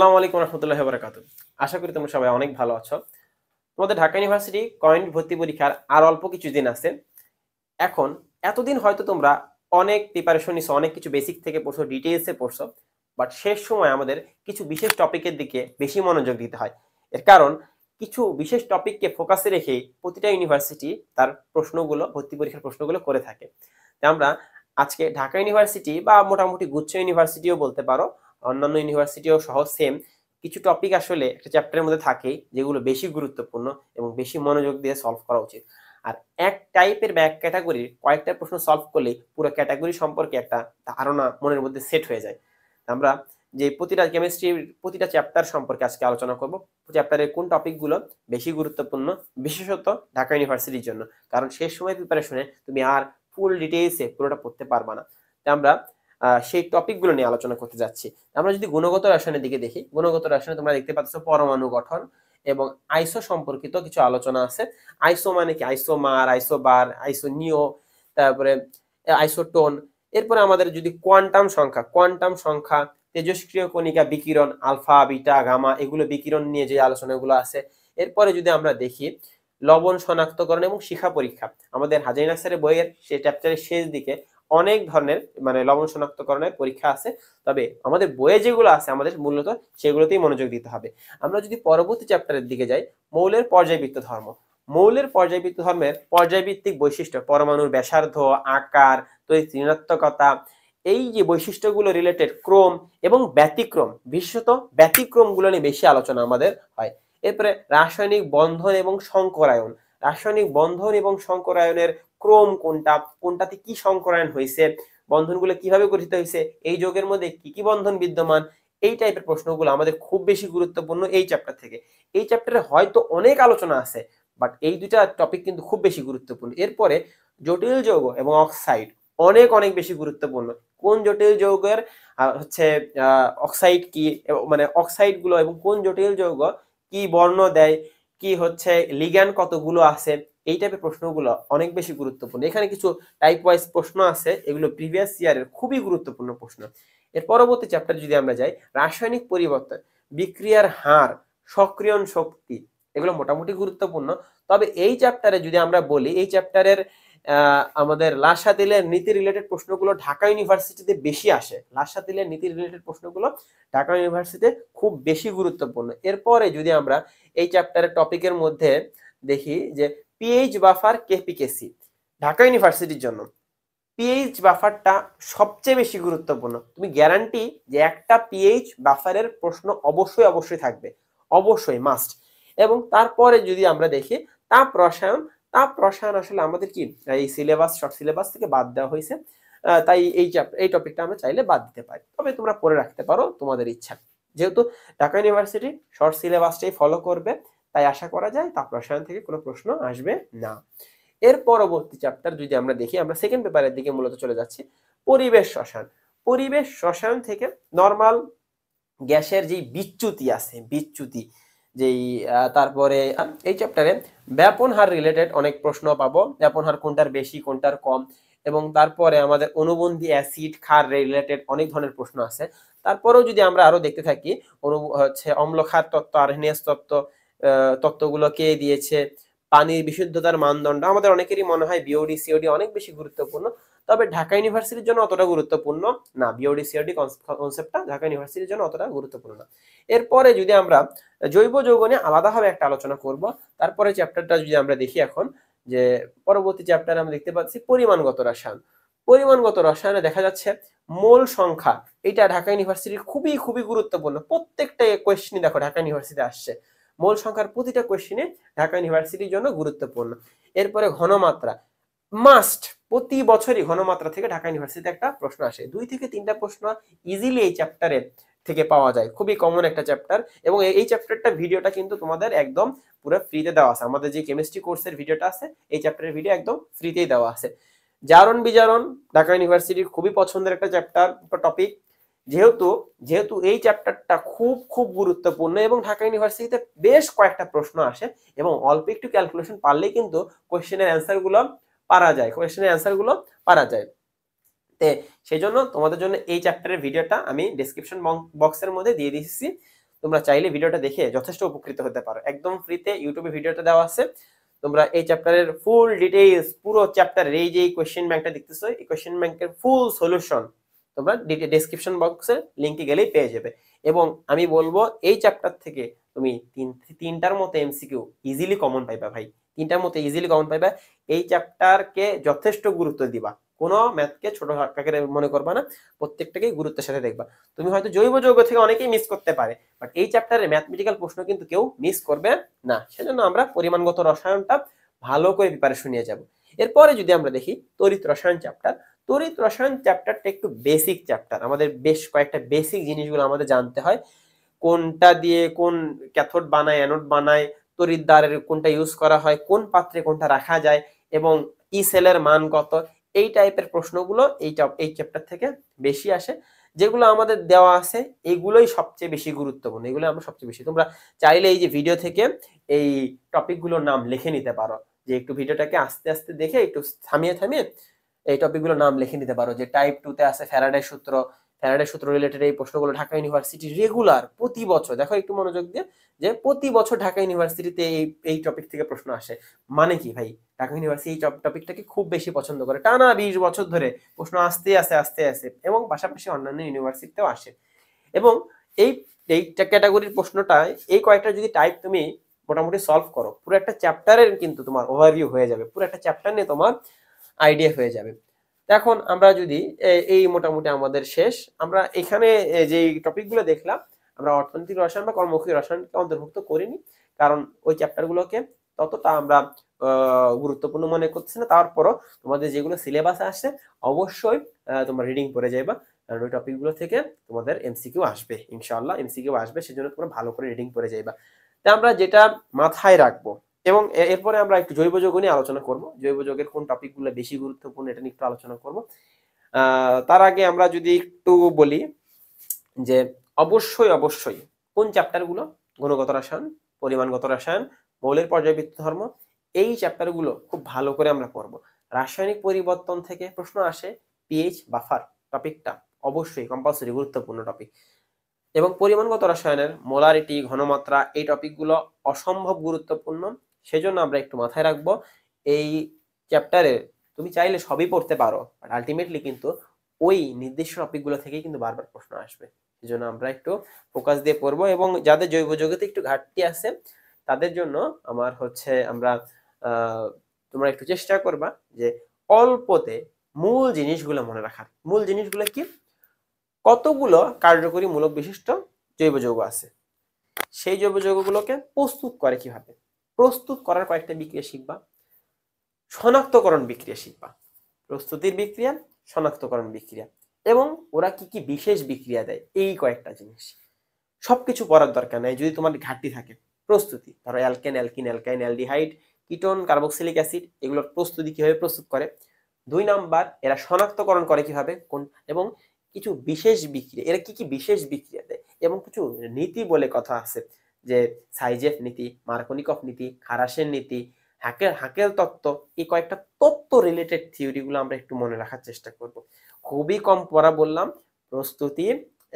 আসসালামু আলাইকুম রহমতুল্লাহ বরাকাত আশা করি তোমরা সবাই অনেক ভালো আছো তোমাদের ঢাকা ইউনিভার্সিটি কয়েন ভর্তি পরীক্ষার আর অল্প কিছু দিন আছে এখন এতদিন হয়তো তোমরা অনেক প্রিপারেশন নিছো অনেক কিছু বেসিক থেকে পড়ছো ডিটেলসে পড়ছো বাট শেষ সময় আমাদের কিছু বিশেষ টপিকের দিকে বেশি মনোযোগ দিতে হয় এর কারণ কিছু বিশেষ টপিককে ফোকাসে রেখেই প্রতিটা ইউনিভার্সিটি তার প্রশ্নগুলো ভর্তি পরীক্ষার প্রশ্নগুলো করে থাকে আমরা আজকে ঢাকা ইউনিভার্সিটি বা মোটামুটি গুচ্ছ ইউনিভার্সিটিও বলতে পারো অন্যান্য ইউনিভার্সিটিও সহ সেম কিছু টপিক আসলে একটা চ্যাপ্টারের মধ্যে থাকে যেগুলো বেশি গুরুত্বপূর্ণ এবং বেশি মনোযোগ দিয়ে সলভ করা উচিত আর এক টাইপের ব্যাক এক ক্যাটাগরির কয়েকটা প্রশ্ন সলভ করলে পুরো ক্যাটাগরি সম্পর্কে একটা ধারণা মনের মধ্যে সেট হয়ে যায় আমরা যে প্রতিটা কেমিস্ট্রির প্রতিটা চ্যাপ্টার সম্পর্কে আজকে আলোচনা করব চ্যাপ্টারের কোন টপিকগুলো বেশি গুরুত্বপূর্ণ বিশেষত ঢাকা ইউনিভার্সিটির জন্য কারণ শেষ সময় প্রিপারেশনে তুমি আর ফুল ডিটেইলসে পুরোটা পড়তে পারবা না তাই আমরা সেই টপিকগুলো নিয়ে আলোচনা করতে যাচ্ছি আমরা যদি গুণগত রসায়নের দিকে দেখি গুণগত রসায়নে তোমরা দেখতে পাচ্ছ পরমাণু গঠন এবং আইসো সম্পর্কিত কিছু আলোচনা আছে আইসো মানে কি আইসো আইসো মার বার আইসো নিও তারপরে আইসোটোন এরপরে আমাদের যদি কোয়ান্টাম সংখ্যা কোয়ান্টাম সংখ্যা তেজস্ক্রিয় কণিকা বিকিরণ আলফা বিটা গামা এগুলো বিকিরণ নিয়ে যে আলোচনাগুলো আছে এরপরে যদি আমরা দেখি লবণ শনাক্তকরণ এবং শিখা পরীক্ষা আমাদের হাজারিনা স্যারের বইয়ের সেই চ্যাপ্টারের শেষ দিকে অনেক ধরনের মানে লবণ শনাক্তকরণের পরীক্ষা আছে তবে আমাদের বইয়ে যেগুলো আছে আমাদের মূলত সেগুলোতেই মনোযোগ দিতে হবে আমরা যদি পরবর্তী চ্যাপ্টারের দিকে যাই মৌলের পর্যায়বৃত্ত ধর্ম মৌলের পর্যায়বৃত্ত ধর্মের পর্যায়ভিত্তিক বৈশিষ্ট্য পরমাণুর ব্যাসার্ধ আকার তৈরি ঋণাত্মকতা এই যে বৈশিষ্ট্যগুলো রিলেটেড ক্রম এবং ব্যতিক্রম বিশেষত ব্যতিক্রমগুলো নিয়ে বেশি আলোচনা আমাদের হয় এরপরে রাসায়নিক বন্ধন এবং সংকরায়ন রাসায়নিক বন্ধন এবং সংকরায়নের ক্রম কোনটা কোনটাতে কি সংকরায়ন হয়েছে বন্ধনগুলো কিভাবে গঠিত হয়েছে এই যোগের মধ্যে কি কি বন্ধন বিদ্যমান এই টাইপের প্রশ্নগুলো আমাদের খুব বেশি গুরুত্বপূর্ণ এই চ্যাপ্টার থেকে এই চ্যাপ্টারে হয়তো অনেক আলোচনা আছে বাট এই দুটা টপিক কিন্তু খুব বেশি গুরুত্বপূর্ণ এরপরে জটিল যৌগ এবং অক্সাইড অনেক অনেক বেশি গুরুত্বপূর্ণ কোন জটিল যৌগের হচ্ছে অক্সাইড কি মানে অক্সাইড গুলো এবং কোন জটিল যৌগ কি বর্ণ দেয় কি হচ্ছে লিগ্যান্ড কতগুলো আছে এই টাইপের প্রশ্নগুলো অনেক বেশি গুরুত্বপূর্ণ এখানে কিছু টাইপ ওয়াইজ প্রশ্ন আছে এগুলো প্রিভিয়াস ইয়ারের খুবই গুরুত্বপূর্ণ প্রশ্ন এর পরবর্তী চ্যাপ্টার যদি আমরা যাই রাসায়নিক পরিবর্তন বিক্রিয়ার হার সক্রিয়ণ শক্তি এগুলো মোটামুটি গুরুত্বপূর্ণ তবে এই চ্যাপ্টারে যদি আমরা বলি এই চ্যাপ্টারের আমাদের লাসা দিলের নীতি রিলেটেড প্রশ্নগুলো ঢাকা ইউনিভার্সিটিতে বেশি আসে লাসা দিলের নীতি রিলেটেড প্রশ্নগুলো ঢাকা ইউনিভার্সিটিতে খুব বেশি গুরুত্বপূর্ণ এরপরে যদি আমরা এই চ্যাপ্টারের টপিকের মধ্যে দেখি যে পিএইচ বাফার কেপিকেসি ঢাকা ইউনিভার্সিটির জন্য পিএইচ বাফারটা সবচেয়ে বেশি গুরুত্বপূর্ণ তুমি গ্যারান্টি যে একটা পিএইচ বাফারের প্রশ্ন অবশ্যই অবশ্যই থাকবে অবশ্যই মাস্ট এবং তারপরে যদি আমরা দেখি তাপ রসায়ন তাপ রসায়ন আসলে আমাদের কি এই সিলেবাস শর্ট সিলেবাস থেকে বাদ দেওয়া হয়েছে তাই এই এই টপিকটা আমরা চাইলে বাদ দিতে পারি তবে তোমরা পড়ে রাখতে পারো তোমাদের ইচ্ছা যেহেতু ঢাকা ইউনিভার্সিটি শর্ট সিলেবাসটাই ফলো করবে তাই আশা করা যায় তাপ রসায়ন থেকে কোনো প্রশ্ন আসবে না এর পরবর্তী চ্যাপ্টার যদি আমরা দেখি আমরা সেকেন্ড পেপারের দিকে মূলত চলে যাচ্ছি পরিবেশ শ্মশান পরিবেশ শ্মশান থেকে নর্মাল গ্যাসের যেই বিচ্যুতি আছে বিচ্যুতি যেই তারপরে এই চ্যাপ্টারে ব্যাপন হার রিলেটেড অনেক প্রশ্ন পাবো ব্যাপন হার কোনটার বেশি কোনটার কম এবং তারপরে আমাদের অনুবন্ধী অ্যাসিড খার রিলেটেড অনেক ধরনের প্রশ্ন আছে তারপরেও যদি আমরা আরো দেখতে থাকি অনু হচ্ছে অম্লখার তত্ত্ব আরহেনিয়াস তত্ত্ব তত্ত্বগুলো কে দিয়েছে পানির বিশুদ্ধতার মানদণ্ড আমাদের অনেকেরই মনে হয় বিওডি সিওডি অনেক বেশি গুরুত্বপূর্ণ তবে ঢাকা ইউনিভার্সিটির জন্য অতটা গুরুত্বপূর্ণ না বিওডি সিওডি কনসেপ্টটা ঢাকা ইউনিভার্সিটির জন্য অতটা গুরুত্বপূর্ণ না এরপরে যদি আমরা জৈব যৌগ নিয়ে আলাদাভাবে একটা আলোচনা করব তারপরে চ্যাপ্টারটা যদি আমরা দেখি এখন যে পরবর্তী চ্যাপ্টারে আমরা দেখতে পাচ্ছি পরিমাণগত রসায়ন পরিমাণগত রসায়নে দেখা যাচ্ছে মোল সংখ্যা এটা ঢাকা ইউনিভার্সিটির খুবই খুবই গুরুত্বপূর্ণ প্রত্যেকটা কোয়েশ্চেনই দেখো ঢাকা ইউনিভার্সিটি আসছে মোল সংখ্যার প্রতিটা কোয়েশ্চেনে ঢাকা ইউনিভার্সিটির জন্য গুরুত্বপূর্ণ এরপরে ঘনমাত্রা মাস্ট প্রতি বছরই ঘনমাত্রা থেকে ঢাকা ইউনিভার্সিটিতে একটা প্রশ্ন আসে দুই থেকে তিনটা প্রশ্ন ইজিলি এই চ্যাপ্টারে থেকে পাওয়া যায় খুবই কমন একটা চ্যাপ্টার এবং এই চ্যাপ্টারটা ভিডিওটা কিন্তু তোমাদের একদম পুরো ফ্রিতে দেওয়া আছে আমাদের যে কেমিস্ট্রি কোর্সের ভিডিওটা আছে এই চ্যাপ্টারের ভিডিও একদম ফ্রিতেই দেওয়া আছে জারণ বিজারণ ঢাকা ইউনিভার্সিটির খুবই পছন্দের একটা চ্যাপ্টার বা টপিক যেহেতু যেহেতু এই চ্যাপ্টারটা খুব খুব গুরুত্বপূর্ণ এবং ঢাকা ইউনিভার্সিটিতে বেশ কয়েকটা প্রশ্ন আসে এবং অল্প একটু ক্যালকুলেশন পারলেই কিন্তু কোয়েশ্চেনের অ্যান্সারগুলো পারা যায় কোয়েশ্চেনের অ্যান্সারগুলো পারা যায় তে সেই জন্য তোমাদের জন্য এই চ্যাপ্টারের ভিডিওটা আমি ডিসক্রিপশন বক্সের মধ্যে দিয়ে দিয়েছি তোমরা চাইলে ভিডিওটা দেখে যথেষ্ট উপকৃত হতে পারো একদম ফ্রিতে ইউটিউবে ভিডিওটা দেওয়া আছে তোমরা এই চ্যাপ্টারের ফুল ডিটেইলস পুরো চ্যাপ্টারের এই যে কোয়েশ্চেন ব্যাংকটা দেখতেছো এই কোয়েশ্চেন ব্যাংকের ফুল সলিউশন তোমরা ডেসক্রিপশন বক্সের লিঙ্কে গেলেই পেয়ে যাবে এবং আমি বলবো এই চ্যাপ্টার থেকে তুমি তিন তিনটার মতো এমসিকিউ ইজিলি কমন পাইবা ভাই তিনটার মধ্যে ইজিলি কমন পাইবা এই চ্যাপ্টারকে যথেষ্ট গুরুত্ব দিবা কোনো ম্যাথকে ছোট হাটকাকে মনে করবা না প্রত্যেকটাকেই গুরুত্বের সাথে দেখবা তুমি হয়তো জৈব যৌগ থেকে অনেকেই মিস করতে পারে বাট এই চ্যাপ্টারে ম্যাথমেটিক্যাল প্রশ্ন কিন্তু কেউ মিস করবে না সেজন্য আমরা পরিমাণগত রসায়নটা ভালো করে প্রিপারেশন নিয়ে যাব এরপরে যদি আমরা দেখি তরিত রসায়ন চ্যাপ্টার তরিত রসায়ন চ্যাপ্টারটা একটু বেসিক চ্যাপ্টার আমাদের বেশ কয়েকটা বেসিক জিনিসগুলো আমাদের জানতে হয় কোনটা দিয়ে কোন ক্যাথোড বানায় অ্যানোড বানায় তরিদ্দারের কোনটা ইউজ করা হয় কোন পাত্রে কোনটা রাখা যায় এবং ই সেলের মান কত এই টাইপের প্রশ্নগুলো এই এই চ্যাপ্টার থেকে বেশি আসে যেগুলো আমাদের দেওয়া আছে এগুলোই সবচেয়ে বেশি গুরুত্বপূর্ণ এগুলো আমরা সবচেয়ে বেশি তোমরা চাইলে এই যে ভিডিও থেকে এই টপিকগুলোর নাম লিখে নিতে পারো যে একটু ভিডিওটাকে আস্তে আস্তে দেখে একটু থামিয়ে থামিয়ে এই টপিকগুলোর নাম লিখে নিতে পারো যে টাইপ টুতে আছে ফ্যারাডাই সূত্র ফ্যারাডে সূত্র রিলেটেড এই প্রশ্নগুলো ঢাকা ইউনিভার্সিটি রেগুলার প্রতি বছর দেখো একটু মনোযোগ দিয়ে যে প্রতি বছর ঢাকা ইউনিভার্সিটিতে এই এই টপিক থেকে প্রশ্ন আসে মানে কি ভাই ঢাকা ইউনিভার্সিটি এই টপিকটাকে খুব বেশি পছন্দ করে টানা বিশ বছর ধরে প্রশ্ন আসতে আসে আসতে আসে এবং পাশাপাশি অন্যান্য ইউনিভার্সিটিতেও আসে এবং এই এই ক্যাটাগরির প্রশ্নটা এই কয়েকটা যদি টাইপ তুমি মোটামুটি সলভ করো পুরো একটা চ্যাপ্টারের কিন্তু তোমার ওভারভিউ হয়ে যাবে পুরো একটা চ্যাপ্টার নিয়ে তোমার আইডিয়া হয়ে যাবে এখন আমরা যদি এই মোটামুটি আমাদের শেষ আমরা এখানে যে টপিকগুলো দেখলাম আমরা অর্থনৈতিক রসায়ন বা কর্মমুখী রসায়নকে অন্তর্ভুক্ত করিনি কারণ ওই চ্যাপ্টারগুলোকে ততটা আমরা গুরুত্বপূর্ণ মনে করতেছি না তারপরও তোমাদের যেগুলো সিলেবাসে আসে অবশ্যই তোমরা রিডিং পড়ে যাইবা কারণ ওই টপিকগুলো থেকে তোমাদের এমসিকিউ আসবে ইনশাল্লাহ এমসিকিউ আসবে সেজন্য তোমরা ভালো করে রিডিং পড়ে যাইবা তা আমরা যেটা মাথায় রাখবো এবং এরপরে আমরা একটু জৈব যোগ নিয়ে আলোচনা করব জৈব যোগের কোন টপিকগুলো বেশি গুরুত্বপূর্ণ এটা নিয়ে একটু আলোচনা করব তার আগে আমরা যদি একটু বলি যে অবশ্যই অবশ্যই কোন চ্যাপ্টারগুলো গুণগত রসায়ন পরিমাণগত রসায়ন মৌলের পর্যায়বৃত্ত ধর্ম এই চ্যাপ্টারগুলো খুব ভালো করে আমরা করব রাসায়নিক পরিবর্তন থেকে প্রশ্ন আসে পিএইচ বাফার টপিকটা অবশ্যই কম্পালসরি গুরুত্বপূর্ণ টপিক এবং পরিমাণগত রসায়নের মোলারিটি ঘনমাত্রা এই টপিকগুলো অসম্ভব গুরুত্বপূর্ণ সেজন্য আমরা একটু মাথায় রাখবো এই চ্যাপ্টারে তুমি চাইলে সবই পড়তে পারো বাট আলটিমেটলি কিন্তু ওই নির্দিষ্ট টপিকগুলো থেকেই কিন্তু বারবার প্রশ্ন আসবে সেজন্য আমরা একটু ফোকাস দিয়ে পড়বো এবং যাদের জৈব জগতে একটু ঘাটতি আছে তাদের জন্য আমার হচ্ছে আমরা তোমরা একটু চেষ্টা করবা যে অল্পতে মূল জিনিসগুলো মনে রাখার মূল জিনিসগুলো কি কতগুলো কার্যকরী মূলক বিশিষ্ট জৈব যৌগ আছে সেই জৈব যৌগগুলোকে প্রস্তুত করে কিভাবে প্রস্তুত করার কয়েকটা বিক্রিয়া শিখবা শনাক্তকরণ বিক্রিয়া শিখবা প্রস্তুতির বিক্রিয়া শনাক্তকরণ বিক্রিয়া এবং ওরা কি কি বিশেষ বিক্রিয়া দেয় এই কয়েকটা জিনিস সবকিছু পড়ার দরকার নাই যদি তোমার ঘাটতি থাকে প্রস্তুতি ধরো alkane alkene alkyne aldehyde ketone carboxylic acid এগুলোর প্রস্তুতি কীভাবে প্রস্তুত করে দুই নাম্বার এরা শনাক্তকরণ করে কিভাবে কোন এবং কিছু বিশেষ বিক্রিয়া এরা কি কি বিশেষ বিক্রিয়া দেয় এবং কিছু নীতি বলে কথা আছে যে সাইজেফ নীতি মার্কনিকফ নীতি খারাসের নীতি হ্যাকেল হাকেল তত্ত্ব এই কয়েকটা তত্ত্ব রিলেটেড থিওরিগুলো আমরা একটু মনে রাখার চেষ্টা করব খুবই কম পড়া বললাম প্রস্তুতি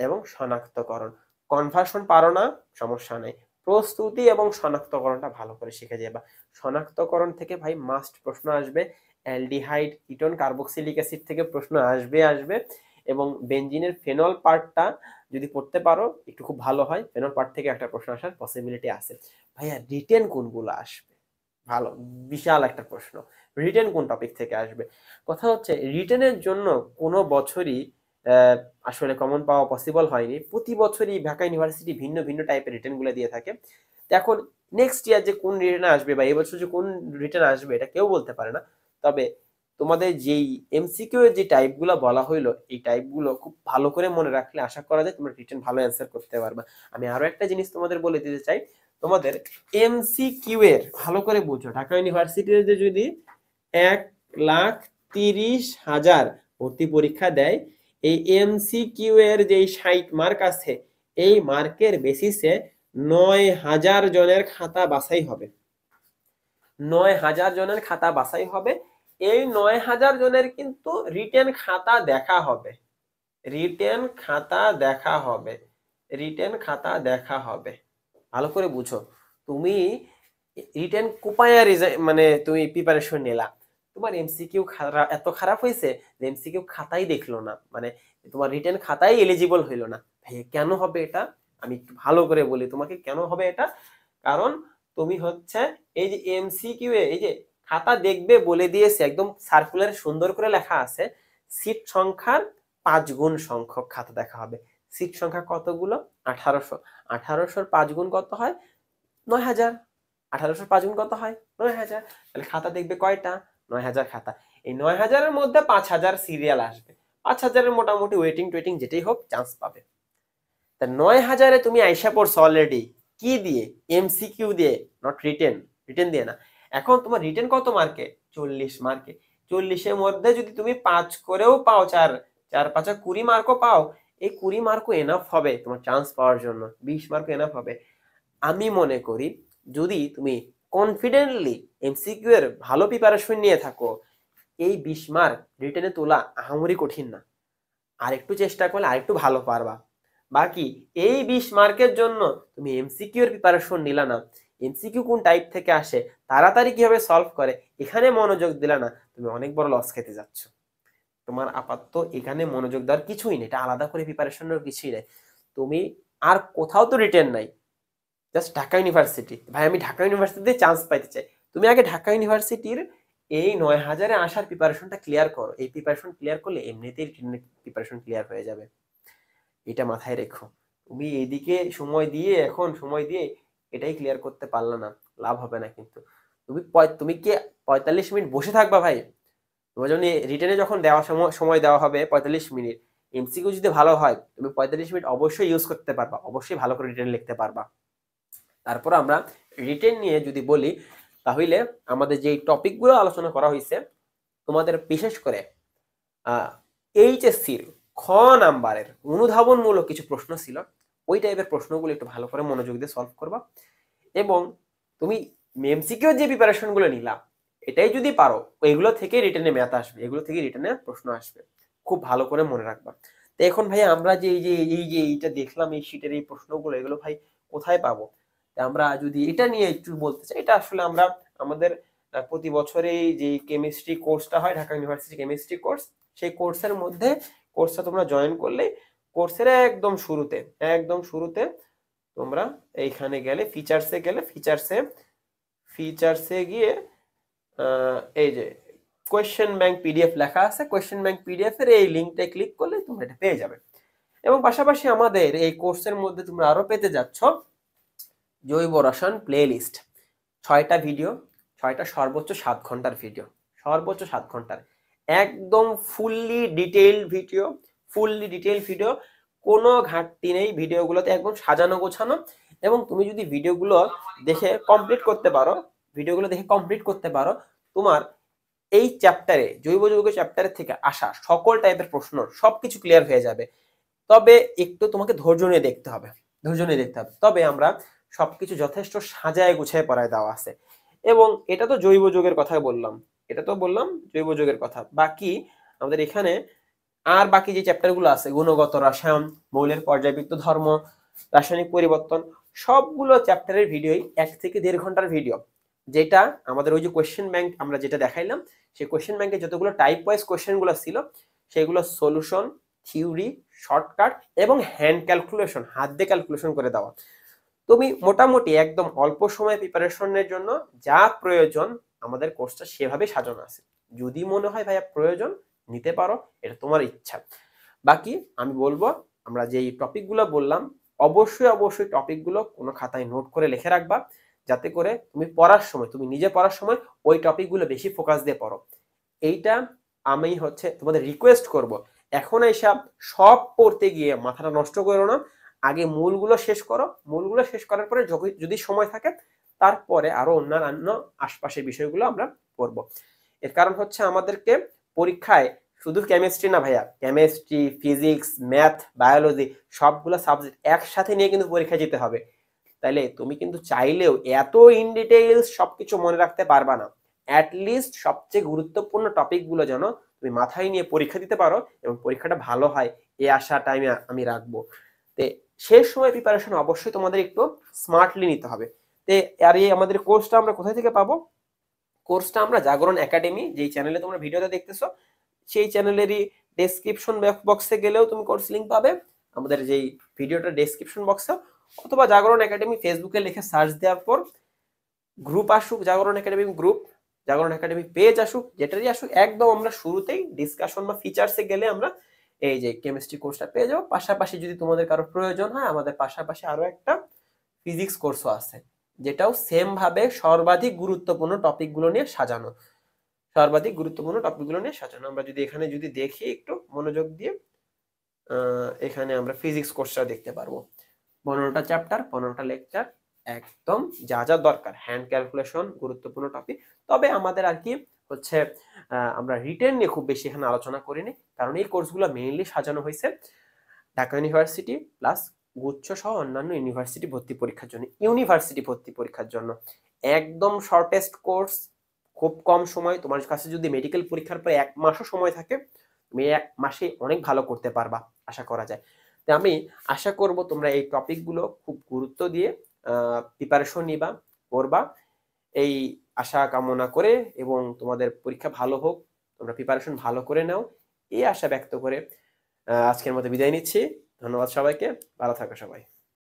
এবং শনাক্তকরণ কনভার্সন পারো না সমস্যা নেই প্রস্তুতি এবং শনাক্তকরণটা ভালো করে শিখে যাবা শনাক্তকরণ থেকে ভাই মাস্ট প্রশ্ন আসবে অ্যালডিহাইড কিটন কার্বক্সিলিক অ্যাসিড থেকে প্রশ্ন আসবে আসবে এবং বেঞ্জিনের ফেনল পার্টটা যদি পড়তে পারো একটু খুব ভালো হয় পেনল পার্ট থেকে একটা প্রশ্ন আসার পসিবিলিটি আছে ভাইয়া রিটেন কোনগুলো আসবে ভালো বিশাল একটা প্রশ্ন রিটেন কোন টপিক থেকে আসবে কথা হচ্ছে রিটেনের জন্য কোনো বছরই আসলে কমন পাওয়া পসিবল হয়নি প্রতি বছরই ঢাকা ইউনিভার্সিটি ভিন্ন ভিন্ন টাইপের রিটার্নগুলো দিয়ে থাকে এখন নেক্সট ইয়ার যে কোন রিটার্ন আসবে বা এবছর যে কোন রিটার্ন আসবে এটা কেউ বলতে পারে না তবে তোমাদের যেই এমসিকিউ এর যে টাইপগুলো বলা হইলো এই টাইপগুলো খুব ভালো করে মনে রাখলে আশা করা যায় তোমরা রিটার্ন ভালো অ্যান্সার করতে পারবে আমি আরো একটা জিনিস তোমাদের বলে দিতে চাই তোমাদের এমসিকিউ এর ভালো করে বুঝো ঢাকা ইউনিভার্সিটিতে যদি এক লাখ তিরিশ হাজার ভর্তি পরীক্ষা দেয় এই এমসিকিউ এর যে ষাট মার্ক আছে এই মার্কের বেসিসে নয় হাজার জনের খাতা বাছাই হবে নয় হাজার জনের খাতা বাছাই হবে এই নয় হাজার জনের কিন্তু রিটেন খাতা দেখা হবে রিটেন খাতা দেখা হবে রিটেন খাতা দেখা হবে ভালো করে বুঝো তুমি রিটেন কোপায়া মানে তুমি প্রিপারেশন নিলা তোমার এমসিকিউ এত খারাপ হয়েছে যে এমসিকিউ খাতাই দেখলো না মানে তোমার রিটেন খাতাই এলিজিবল হইলো না ভাইয়া কেন হবে এটা আমি একটু ভালো করে বলি তোমাকে কেন হবে এটা কারণ তুমি হচ্ছে এই যে এমসিকিউ এ এই যে খাতা দেখবে বলে দিয়েছে একদম সার্কুলারে সুন্দর করে লেখা আছে সিট সংখ্যার পাঁচ গুণ সংখ্যক খাতা দেখা হবে সিট সংখ্যা কতগুলো আঠারোশো আঠারোশোর পাঁচ গুণ কত হয় নয় হাজার আঠারোশোর পাঁচ গুণ কত হয় নয় হাজার তাহলে খাতা দেখবে কয়টা নয় হাজার খাতা এই নয় হাজারের মধ্যে পাঁচ হাজার সিরিয়াল আসবে পাঁচ হাজারের মোটামুটি ওয়েটিং টুয়েটিং যেটাই হোক চান্স পাবে তা নয় হাজারে তুমি আইসা পড়ছো অলরেডি কি দিয়ে এমসিকিউ দিয়ে নট রিটেন রিটেন দিয়ে না এখন তোমার রিটার্ন কত মার্কে চল্লিশ মার্কে চল্লিশের মধ্যে যদি তুমি পাঁচ করেও পাও চার চার পাঁচা কুড়ি মার্কও পাও এই কুড়ি মার্কও এনাফ হবে তোমার চান্স পাওয়ার জন্য বিশ মার্কও এনাফ হবে আমি মনে করি যদি তুমি কনফিডেন্টলি এমসিকিউ এর ভালো প্রিপারেশন নিয়ে থাকো এই বিশ মার্ক রিটার্নে তোলা আহামরি কঠিন না আরেকটু চেষ্টা করলে আরেকটু ভালো পারবা বাকি এই বিশ মার্কের জন্য তুমি এমসিকিউ এর প্রিপারেশন নিলা না এমসিকিউ কোন টাইপ থেকে আসে তাড়াতাড়ি কিভাবে সলভ করে এখানে মনোযোগ দিলে না তুমি অনেক বড় লস খেতে যাচ্ছ তোমার আপাতত এখানে মনোযোগ দেওয়ার কিছুই নেই এটা আলাদা করে প্রিপারেশনের কিছুই নেই তুমি আর কোথাও তো রিটার্ন নাই জাস্ট ঢাকা ইউনিভার্সিটি ভাই আমি ঢাকা ইউনিভার্সিটিতে চান্স পাইতে চাই তুমি আগে ঢাকা ইউনিভার্সিটির এই নয় হাজারে আসার প্রিপারেশনটা ক্লিয়ার করো এই প্রিপারেশন ক্লিয়ার করলে এমনিতেই রিটার্নের প্রিপারেশন ক্লিয়ার হয়ে যাবে এটা মাথায় রেখো তুমি এইদিকে সময় দিয়ে এখন সময় দিয়ে এটাই ক্লিয়ার করতে পারলে না লাভ হবে না কিন্তু তুমি তুমি কি পঁয়তাল্লিশ মিনিট বসে থাকবা ভাই তোমার জন্য রিটার্নে যখন দেওয়া সময় দেওয়া হবে পঁয়তাল্লিশ মিনিট এমসিকিউ যদি ভালো হয় তুমি পঁয়তাল্লিশ মিনিট অবশ্যই ইউজ করতে পারবা অবশ্যই ভালো করে রিটার্ন লিখতে পারবা তারপর আমরা রিটার্ন নিয়ে যদি বলি তাহলে আমাদের যে টপিকগুলো আলোচনা করা হয়েছে তোমাদের বিশেষ করে এইচএসসির খ নাম্বারের অনুধাবনমূলক কিছু প্রশ্ন ছিল ওই টাইপের প্রশ্নগুলো একটু ভালো করে মনোযোগ দিয়ে সলভ করবা এবং তুমি এমসিকিউ যে প্রিপারেশনগুলো নিলাম এটাই যদি পারো এগুলো থেকে রিটার্নে ম্যাথ আসবে এগুলো থেকে রিটার্নে প্রশ্ন আসবে খুব ভালো করে মনে রাখবা তো এখন ভাই আমরা যে এই যে এই যে এইটা দেখলাম এই শীটের এই প্রশ্নগুলো এগুলো ভাই কোথায় পাবো আমরা যদি এটা নিয়ে একটু বলতে চাই এটা আসলে আমরা আমাদের প্রতি বছরেই যে কেমিস্ট্রি কোর্সটা হয় ঢাকা ইউনিভার্সিটি কেমিস্ট্রি কোর্স সেই কোর্সের মধ্যে কোর্সটা তোমরা জয়েন করলে কোর্সের একদম শুরুতে একদম শুরুতে তোমরা এইখানে গেলে ফিচার্সে গেলে ফিচার্সে ফিচার্সে গিয়ে এই যে কোয়েশ্চেন ব্যাংক পিডিএফ লেখা আছে কোয়েশ্চেন ব্যাংক পিডিএফ এর এই লিঙ্কটা ক্লিক করলে তোমরা এটা পেয়ে যাবে এবং পাশাপাশি আমাদের এই কোর্সের মধ্যে তোমরা আরো পেতে যাচ্ছ জৈব রসায়ন প্লেলিস্ট ছয়টা ভিডিও ছয়টা সর্বোচ্চ সাত ঘন্টার ভিডিও সর্বোচ্চ সাত ঘন্টার একদম fully detail video fully detail video কোনো ঘাটতি নেই ভিডিওগুলোতে একদম সাজানো গোছানো এবং তুমি যদি ভিডিওগুলো দেখে কমপ্লিট করতে পারো ভিডিওগুলো দেখে কমপ্লিট করতে পারো তোমার এই চ্যাপ্টারে জৈব যৌগ চ্যাপ্টারের থেকে আসা সকল টাইপের প্রশ্ন সব কিছু ক্লিয়ার হয়ে যাবে তবে একটু তোমাকে ধৈর্য নিয়ে দেখতে হবে ধৈর্য নিয়ে দেখতে হবে তবে আমরা সবকিছু যথেষ্ট সাজায় গুছায় পড়ায় দেওয়া আছে এবং এটা তো জৈব যৌগের কথাই বললাম এটা তো বললাম জৈব যৌগের কথা বাকি আমাদের এখানে আর বাকি যে চ্যাপ্টারগুলো আছে গুণগত রসায়ন মৌলের পর্যায়বৃত্ত ধর্ম রাসায়নিক পরিবর্তন সবগুলো চ্যাপ্টারের ভিডিওই এক থেকে দেড় ঘন্টার ভিডিও যেটা আমাদের ওই যে কোয়েশ্চেন ব্যাংক আমরা যেটা দেখাইলাম সেই কোয়েশ্চেন ব্যাংকে যতগুলো টাইপ ওয়াইজ কোয়েশ্চেনগুলো ছিল সেগুলো সলিউশন থিওরি শর্টকাট এবং হ্যান্ড ক্যালকুলেশন হাত দিয়ে ক্যালকুলেশন করে দেওয়া তুমি মোটামুটি একদম অল্প সময় প্রিপারেশনের জন্য যা প্রয়োজন আমাদের কোর্সটা সেভাবে সাজানো আছে যদি মনে হয় ভাইয়া প্রয়োজন নিতে পারো এটা তোমার ইচ্ছা বাকি আমি বলবো আমরা যেই টপিকগুলো বললাম অবশ্যই অবশ্যই টপিকগুলো কোনো খাতায় নোট করে লিখে রাখবা যাতে করে তুমি পড়ার সময় তুমি নিজে পড়ার সময় ওই টপিকগুলো বেশি ফোকাস দিয়ে পড়ো এইটা আমি হচ্ছে তোমাদের রিকোয়েস্ট করব। এখন এইসব সব পড়তে গিয়ে মাথাটা নষ্ট করো না আগে মূলগুলো শেষ করো মূলগুলো শেষ করার পরে যদি সময় থাকে তারপরে আরো অন্যান্য আশপাশের বিষয়গুলো আমরা করব। এর কারণ হচ্ছে আমাদেরকে পরীক্ষায় শুধু কেমিস্ট্রি না ভাইয়া কেমিস্ট্রি ফিজিক্স ম্যাথ বায়োলজি সবগুলো সাবজেক্ট একসাথে নিয়ে কিন্তু পরীক্ষা যেতে হবে তাহলে তুমি কিন্তু চাইলেও এত ইন ডিটেইলস সবকিছু মনে রাখতে পারবা না অ্যাটলিস্ট সবচেয়ে গুরুত্বপূর্ণ টপিকগুলো যেন তুমি মাথায় নিয়ে পরীক্ষা দিতে পারো এবং পরীক্ষাটা ভালো হয় এই আশা টাইমে আমি রাখবো তে সেই সময় প্রিপারেশন অবশ্যই তোমাদের একটু স্মার্টলি নিতে হবে তে আর এই আমাদের কোর্সটা আমরা কোথায় থেকে পাবো কোর্সটা আমরা জাগরণ একাডেমি যেই চ্যানেলে তোমরা ভিডিওটা দেখতেছো সেই চ্যানেলেরই ডেসক্রিপশন বক্সে গেলেও তুমি কোর্স লিঙ্ক পাবে আমাদের যেই ভিডিওটা ডেসক্রিপশন বক্সে অথবা জাগরণ একাডেমি ফেসবুকে লিখে সার্চ দেওয়ার পর গ্রুপ আসুক Jagoron academy group Jagoron academy page আসুক যেটারই আসুক একদম আমরা শুরুতেই ডিসকাশন বা ফিচার্সে গেলে আমরা এই যে কেমিস্ট্রি কোর্সটা পেয়ে যাবো পাশাপাশি যদি তোমাদের কারো প্রয়োজন হয় আমাদের পাশাপাশি আরও একটা ফিজিক্স কোর্সও আছে যেটাও সেমভাবে সর্বাধিক গুরুত্বপূর্ণ টপিকগুলো নিয়ে সাজানো সর্বাধিক গুরুত্বপূর্ণ টপিকগুলো নিয়ে সাজানো আমরা যদি এখানে যদি দেখি একটু মনোযোগ দিয়ে এখানে আমরা ফিজিক্স কোর্সটা দেখতে পারবো পনেরোটা চ্যাপ্টার পনেরোটা লেকচার একদম যা যা দরকার হ্যান্ড ক্যালকুলেশন গুরুত্বপূর্ণ টপিক তবে আমাদের আর কি হচ্ছে আমরা রিটেন নিয়ে খুব বেশি এখানে আলোচনা করিনি কারণ এই কোর্সগুলো মেইনলি সাজানো হয়েছে ঢাকা ইউনিভার্সিটি প্লাস গুচ্ছ সহ অন্যান্য ইউনিভার্সিটি ভর্তি পরীক্ষার জন্য ইউনিভার্সিটি ভর্তি পরীক্ষার জন্য একদম শর্টেস্ট কোর্স খুব কম সময় তোমার কাছে যদি মেডিকেল পরীক্ষার পরে এক মাসও সময় থাকে তুমি এক মাসে অনেক ভালো করতে পারবা আশা করা যায় তো আমি আশা করব তোমরা এই টপিকগুলো খুব গুরুত্ব দিয়ে প্রিপারেশন নিবা করবা এই আশা কামনা করে এবং তোমাদের পরীক্ষা ভালো হোক তোমরা প্রিপারেশন ভালো করে নাও এই আশা ব্যক্ত করে আজকের মতো বিদায় নিচ্ছি ধন্যবাদ সবাইকে ভালো থাকো সবাই